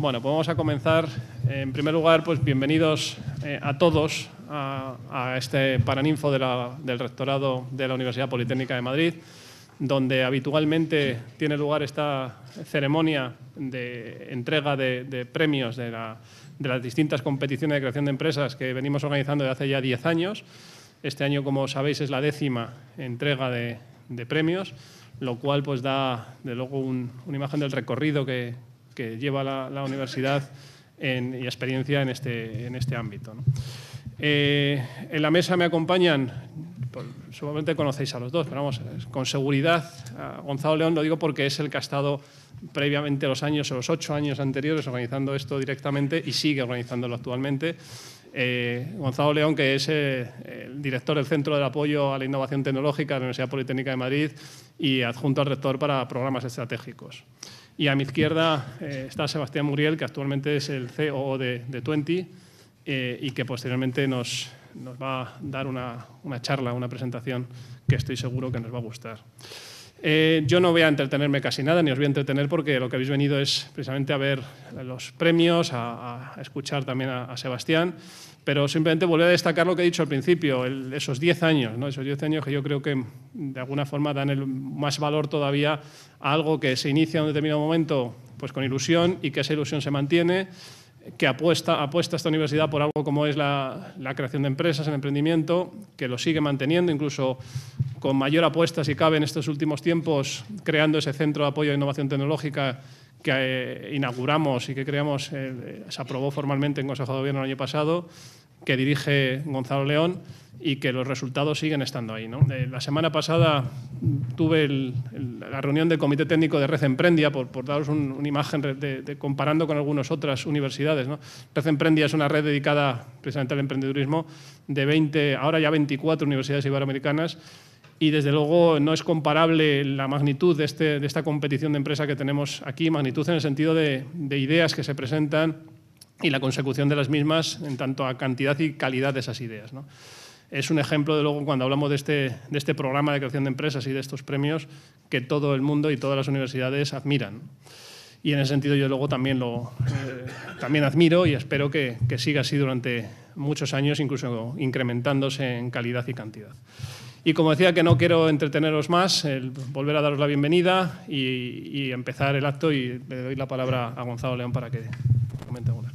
Bueno, pues vamos a comenzar. En primer lugar, pues bienvenidos eh, a todos a, este Paraninfo del Rectorado de la Universidad Politécnica de Madrid, donde habitualmente tiene lugar esta ceremonia de entrega de, premios de, las distintas competiciones de creación de empresas que venimos organizando desde hace ya 10 años. Este año, como sabéis, es la décima entrega de, premios, lo cual pues da, de luego, una imagen del recorrido que, que lleva la, universidad y experiencia en este, este ámbito. Eh, en la mesa me acompañan, pues, seguramente conocéis a los dos, pero vamos, con seguridad Gonzalo León lo digo porque es el que ha estado previamente los años los ocho años anteriores organizando esto directamente y sigue organizándolo actualmente. Eh, Gonzalo León, que es eh, el director del Centro de Apoyo a la Innovación Tecnológica de la Universidad Politécnica de Madrid y adjunto al rector para programas estratégicos. Y a mi izquierda eh, está Sebastián Muriel, que actualmente es el COO e de, de 20 eh, y que posteriormente nos, nos va a dar una, una charla, una presentación que estoy seguro que nos va a gustar. Eh, yo no voy a entretenerme casi nada, ni os voy a entretener porque lo que habéis venido es precisamente a ver los premios, a, escuchar también a, Sebastián, pero simplemente volver a destacar lo que he dicho al principio, esos 10 años, esos 10 años que yo creo que de alguna forma dan el más valor todavía a algo que se inicia en un determinado momento pues con ilusión y que esa ilusión se mantiene que apuesta, apuesta esta universidad por algo como es la, creación de empresas, el emprendimiento, que lo sigue manteniendo, incluso con mayor apuesta, si cabe, en estos últimos tiempos, creando ese centro de apoyo a e innovación tecnológica que eh, inauguramos y que creamos, eh, se aprobó formalmente en Consejo de Gobierno el año pasado que dirige Gonzalo León y que los resultados siguen estando ahí. Eh, la semana pasada tuve la reunión del Comité Técnico de Red Emprendia, por, daros una imagen de, comparando con algunas otras universidades. Red Emprendia es una red dedicada precisamente al emprendedurismo de 20, ahora ya 24 universidades iberoamericanas y desde luego no es comparable la magnitud este, de, esta competición de empresa que tenemos aquí, magnitud en el sentido de ideas que se presentan, y la consecución de las mismas en tanto a cantidad y calidad de esas ideas. Es un ejemplo de luego cuando hablamos de este, de este programa de creación de empresas y de estos premios que todo el mundo y todas las universidades admiran. Y en ese sentido yo luego también lo eh, también admiro y espero que, que, siga así durante muchos años, incluso incrementándose en calidad y cantidad. Y como decía que no quiero entreteneros más, volver a daros la bienvenida y, empezar el acto y le doy la palabra a Gonzalo León para que comente algunas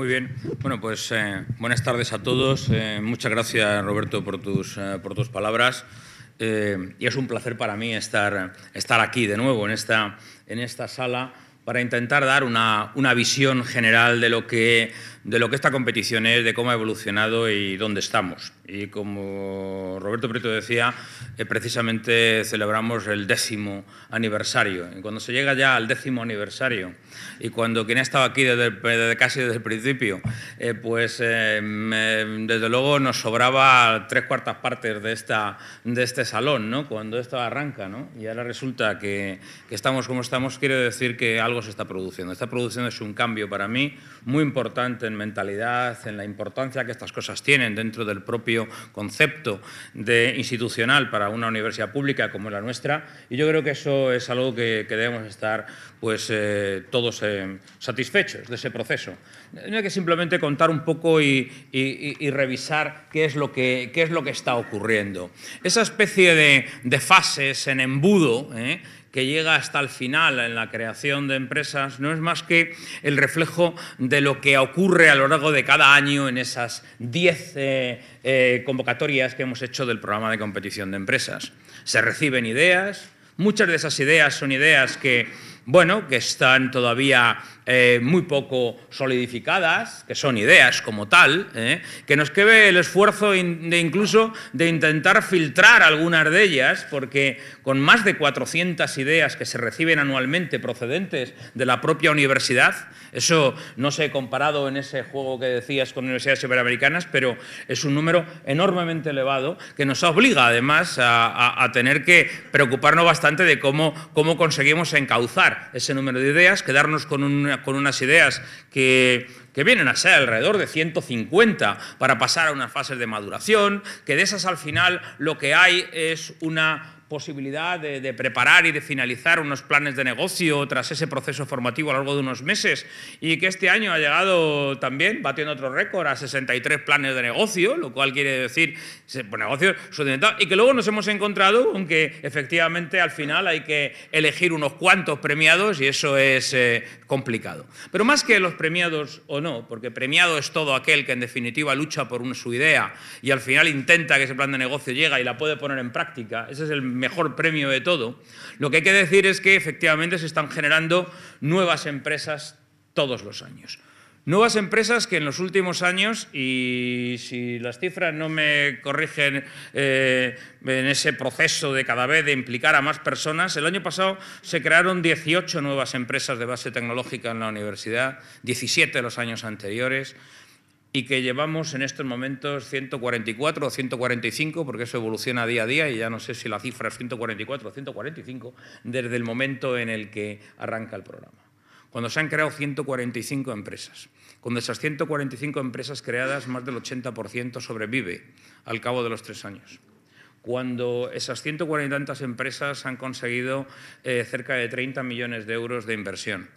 muy bien, bueno, pues eh, buenas tardes a todos. Eh, muchas gracias, Roberto, por tus, eh, por tus palabras. y es un placer para mí estar, estar aquí de nuevo en esta, en esta sala para intentar dar una, una visión general de lo que de lo que esta competición es, de cómo ha evolucionado y dónde estamos. Y como Roberto Prieto decía, eh, precisamente celebramos el décimo aniversario. Y cuando se llega ya al décimo aniversario y cuando quien ha estado aquí desde, casi desde el principio, eh, pues eh, desde luego nos sobraba tres cuartas partes de, esta, de este salón, ¿no? cuando esto arranca. Y ahora resulta que, estamos como estamos, quiere decir que algo se está produciendo. Está es un cambio para mí muy importante en mentalidad, en la importancia que estas cosas tienen dentro del propio concepto de institucional para una universidad pública como la nuestra. Y yo creo que eso es algo que, debemos estar pues, eh, todos eh, satisfechos de ese proceso. No hay que simplemente contar un poco y, revisar qué es, lo que, es lo que está ocurriendo. Esa especie de, fases en embudo... ¿eh? que llega hasta el final en la creación de empresas no es más que el reflejo de lo que ocurre a lo largo de cada año en esas 10 eh, eh, convocatorias que hemos hecho del programa de competición de empresas. Se reciben ideas, muchas de esas ideas son ideas que bueno, que están todavía eh, muy poco solidificadas, que son ideas como tal, ¿eh? que nos quede el esfuerzo de incluso de intentar filtrar algunas de ellas, porque con más de 400 ideas que se reciben anualmente procedentes de la propia universidad, eso no se ha comparado en ese juego que decías con universidades iberoamericanas, pero es un número enormemente elevado que nos obliga además a, a tener que preocuparnos bastante de cómo, cómo conseguimos encauzar ese número de ideas, quedarnos con, unas ideas que, que vienen a ser alrededor de 150 para pasar a una fase de maduración, que de esas al final lo que hay es una posibilidad de, preparar y de finalizar unos planes de negocio tras ese proceso formativo a lo largo de unos meses y que este año ha llegado también, batiendo otro récord, a 63 planes de negocio, lo cual quiere decir pues, negocios y que luego nos hemos encontrado con que efectivamente al final hay que elegir unos cuantos premiados y eso es eh, complicado. Pero más que los premiados o no, porque premiado es todo aquel que en definitiva lucha por su idea y al final intenta que ese plan de negocio llega y la puede poner en práctica, ese es el mejor premio de todo, lo que hay que decir es que efectivamente se están generando nuevas empresas todos los años. Nuevas empresas que en los últimos años, y si las cifras no me corrigen eh, en ese proceso de cada vez de implicar a más personas, el año pasado se crearon 18 nuevas empresas de base tecnológica en la universidad, 17 los años anteriores, y que llevamos en estos momentos 144 o 145, porque eso evoluciona día a día y ya no sé si la cifra es 144 o 145, desde el momento en el que arranca el programa cuando se han creado 145 empresas. cuando esas 145 empresas creadas, más del 80% sobrevive al cabo de los tres años. Cuando esas 140 tantas empresas han conseguido eh, cerca de 30 millones de euros de inversión.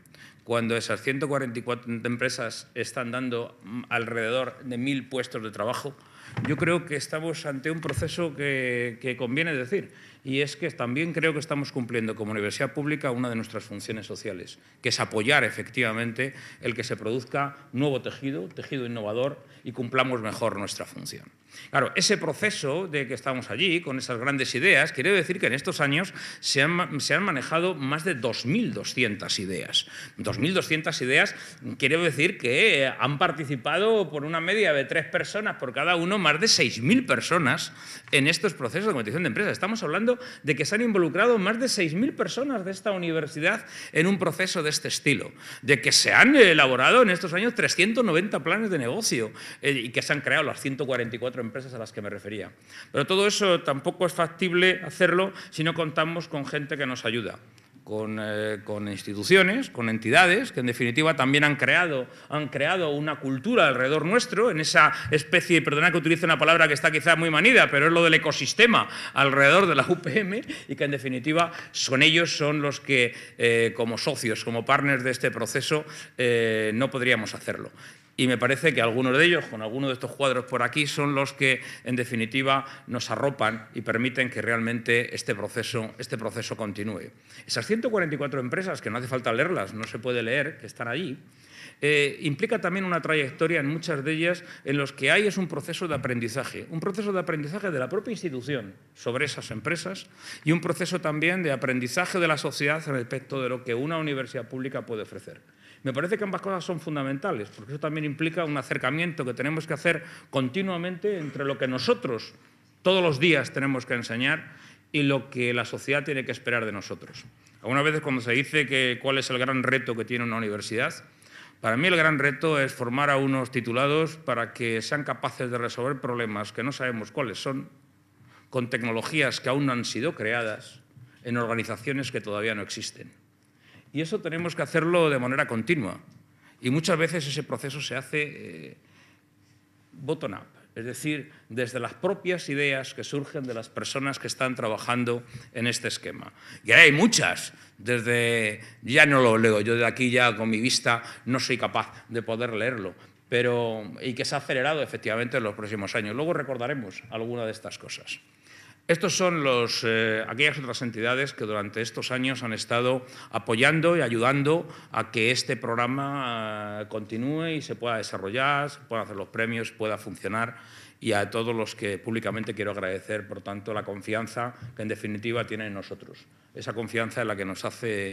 Cuando esas 144 empresas están dando mm, alrededor de mil puestos de trabajo, yo creo que estamos ante un proceso que, que conviene decir y es que también creo que estamos cumpliendo como universidad pública una de nuestras funciones sociales, que es apoyar efectivamente el que se produzca nuevo tejido, tejido innovador y cumplamos mejor nuestra función. Claro, ese proceso de que estamos allí, con esas grandes ideas, quiere decir que en estos años se han, se han manejado más de 2.200 ideas. 2.200 ideas quiero decir que han participado por una media de tres personas por cada uno, más de 6.000 personas en estos procesos de competición de empresas. Estamos hablando de que se han involucrado más de 6.000 personas de esta universidad en un proceso de este estilo, de que se han elaborado en estos años 390 planes de negocio eh, y que se han creado las 144 empresas a las que me refería. Pero todo eso tampoco es factible hacerlo si no contamos con gente que nos ayuda. Con, eh, instituciones, con entidades que en definitiva también han creado, han creado una cultura alrededor nuestro, en esa especie, perdona que utilice una palabra que está quizá muy manida, pero es lo del ecosistema alrededor de la UPM y que en definitiva son ellos, son los que eh, como socios, como partners de este proceso, eh, no podríamos hacerlo. Y me parece que algunos de ellos, con algunos de estos cuadros por aquí, son los que, en definitiva, nos arropan y permiten que realmente este proceso, este proceso continúe. Esas 144 empresas, que no hace falta leerlas, no se puede leer, que están allí, eh, implica también una trayectoria en muchas de ellas en los que hay es un proceso de aprendizaje, un proceso de aprendizaje de la propia institución sobre esas empresas y un proceso también de aprendizaje de la sociedad respecto de lo que una universidad pública puede ofrecer. Me parece que ambas cosas son fundamentales, porque eso también implica un acercamiento que tenemos que hacer continuamente entre lo que nosotros todos los días tenemos que enseñar y lo que la sociedad tiene que esperar de nosotros. Algunas veces cuando se dice que cuál es el gran reto que tiene una universidad, para mí el gran reto es formar a unos titulados para que sean capaces de resolver problemas que no sabemos cuáles son, con tecnologías que aún no han sido creadas, en organizaciones que todavía no existen. Y eso tenemos que hacerlo de manera continua. Y muchas veces ese proceso se hace eh, bottom-up, es decir, desde las propias ideas que surgen de las personas que están trabajando en este esquema. Y hay muchas, desde, ya no lo leo, yo de aquí ya con mi vista no soy capaz de poder leerlo, pero, y que se ha acelerado efectivamente en los próximos años. Luego recordaremos alguna de estas cosas. Estos son eh, aquellas otras entidades que durante estos años han estado apoyando y ayudando a que este programa eh, continúe y se pueda desarrollar, se puedan hacer los premios, pueda funcionar. Y a todos los que públicamente quiero agradecer, por tanto, la confianza que en definitiva tienen en nosotros. Esa confianza es la que nos hace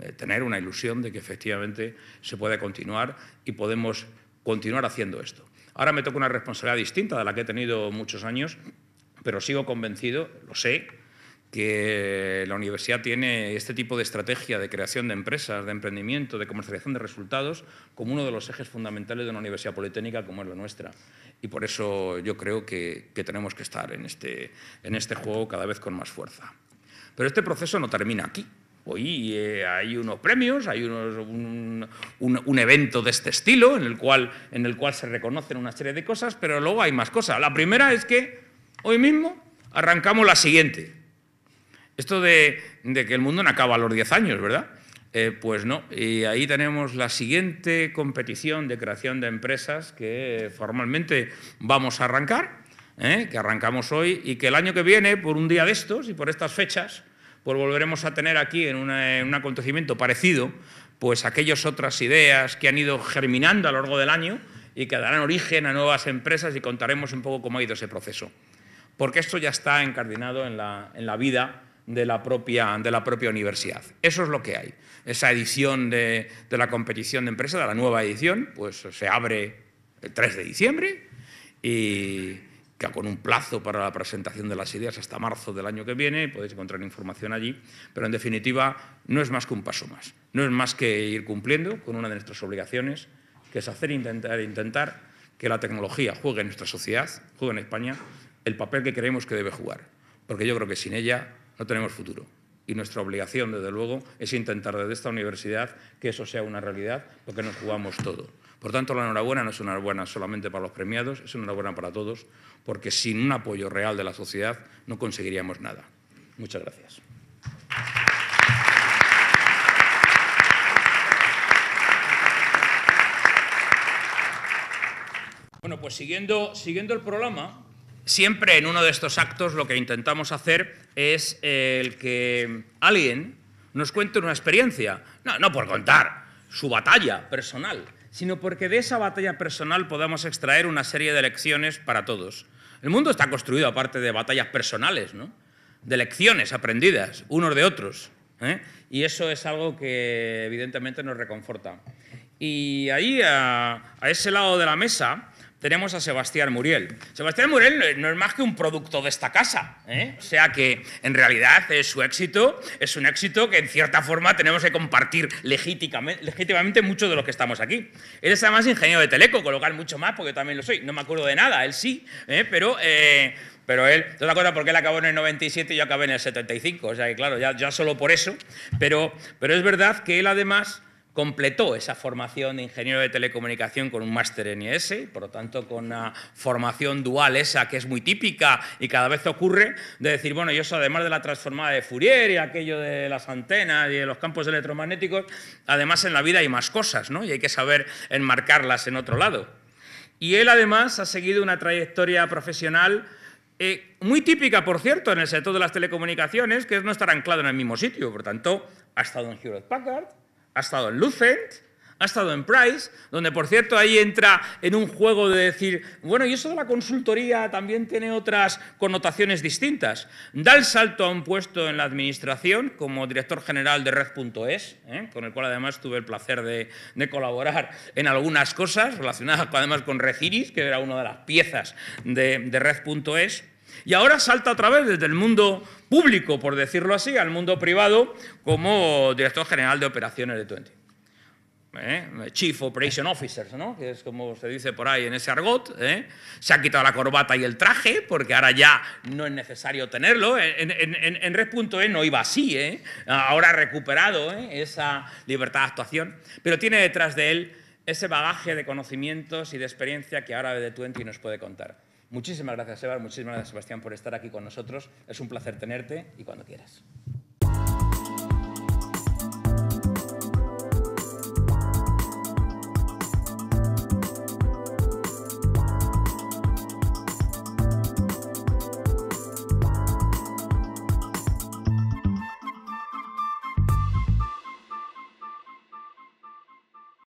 eh, tener una ilusión de que efectivamente se puede continuar y podemos continuar haciendo esto. Ahora me toca una responsabilidad distinta de la que he tenido muchos años pero sigo convencido, lo sé, que la universidad tiene este tipo de estrategia de creación de empresas, de emprendimiento, de comercialización de resultados como uno de los ejes fundamentales de una universidad politécnica como es la nuestra. Y por eso yo creo que, tenemos que estar en este, en este juego cada vez con más fuerza. Pero este proceso no termina aquí. Hoy eh, hay unos premios, hay un, evento de este estilo en el, cual, en el cual se reconocen una serie de cosas, pero luego hay más cosas. La primera es que Hoy mismo arrancamos la siguiente. Esto de, que el mundo no acaba a los 10 años, ¿verdad? Eh, pues no, y ahí tenemos la siguiente competición de creación de empresas que formalmente vamos a arrancar, ¿eh? que arrancamos hoy y que el año que viene, por un día de estos y por estas fechas, pues volveremos a tener aquí en, en un acontecimiento parecido, pues aquellas otras ideas que han ido germinando a lo largo del año y que darán origen a nuevas empresas y contaremos un poco cómo ha ido ese proceso porque esto ya está encardinado en la, vida de la, propia, de la propia universidad. Eso es lo que hay. Esa edición de, la competición de empresa, de la nueva edición, pues se abre el 3 de diciembre y con un plazo para la presentación de las ideas hasta marzo del año que viene, podéis encontrar información allí, pero en definitiva no es más que un paso más, no es más que ir cumpliendo con una de nuestras obligaciones, que es hacer e intentar, intentar que la tecnología juegue en nuestra sociedad, juegue en España el papel que creemos que debe jugar, porque yo creo que sin ella no tenemos futuro. Y nuestra obligación, desde luego, es intentar desde esta universidad que eso sea una realidad, porque nos jugamos todo. Por tanto, la enhorabuena no es una enhorabuena solamente para los premiados, es una enhorabuena para todos, porque sin un apoyo real de la sociedad no conseguiríamos nada. Muchas gracias. Bueno, pues siguiendo, siguiendo el programa, Siempre en uno de estos actos lo que intentamos hacer es eh, el que alguien nos cuente una experiencia, no, por contar su batalla personal, sino porque de esa batalla personal podamos extraer una serie de lecciones para todos. El mundo está construido aparte de batallas personales, ¿no? de lecciones aprendidas unos de otros. ¿eh? Y eso es algo que evidentemente nos reconforta. Y ahí, a ese lado de la mesa, tenemos a Sebastián Muriel. Sebastián Muriel no es más que un producto de esta casa. ¿eh? O sea que, en realidad, es su éxito es un éxito que, en cierta forma, tenemos que compartir legítimamente, legítimamente mucho de los que estamos aquí. Él es además ingeniero de teleco, colocar mucho más, porque yo también lo soy. No me acuerdo de nada, él sí, ¿eh? pero... Eh, pero él, ¿Te la cosa, porque él acabó en el 97 y yo acabé en el 75, o sea que claro, ya, ya solo por eso. Pero, pero es verdad que él además completó esa formación de ingeniero de telecomunicación con un máster en IS, e por lo tanto con una formación dual esa que es muy típica y cada vez ocurre, de decir, bueno, yo eso además de la transformada de Fourier y aquello de las antenas y de los campos electromagnéticos, además en la vida hay más cosas, ¿no? Y hay que saber enmarcarlas en otro lado. Y él además ha seguido una trayectoria profesional eh, muy típica, por cierto, en el sector de las telecomunicaciones, que es no estar anclado en el mismo sitio. Por tanto, ha estado en Hewlett Packard, ha estado en Lucent, ha estado en Price, donde por cierto ahí entra en un juego de decir, bueno, y eso de la consultoría también tiene otras connotaciones distintas. Da el salto a un puesto en la administración como director general de Red.es, ¿eh? con el cual además tuve el placer de, colaborar en algunas cosas relacionadas además con Regiris, que era una de las piezas de Red.es y ahora salta a través desde el mundo público, por decirlo así, al mundo privado como director general de operaciones de Twenty. ¿Eh? Chief Operation Officer, que es como se dice por ahí en ese argot. ¿eh? Se ha quitado la corbata y el traje, porque ahora ya no es necesario tenerlo. En, en, Red.e no iba así, ¿eh? ahora ha recuperado esa libertad de actuación, pero tiene detrás de él ese bagaje de conocimientos y de experiencia que ahora de Twenty nos puede contar. Muchísimas gracias, Eva. Muchísimas gracias, Sebastián, por estar aquí con nosotros. Es un placer tenerte y cuando quieras.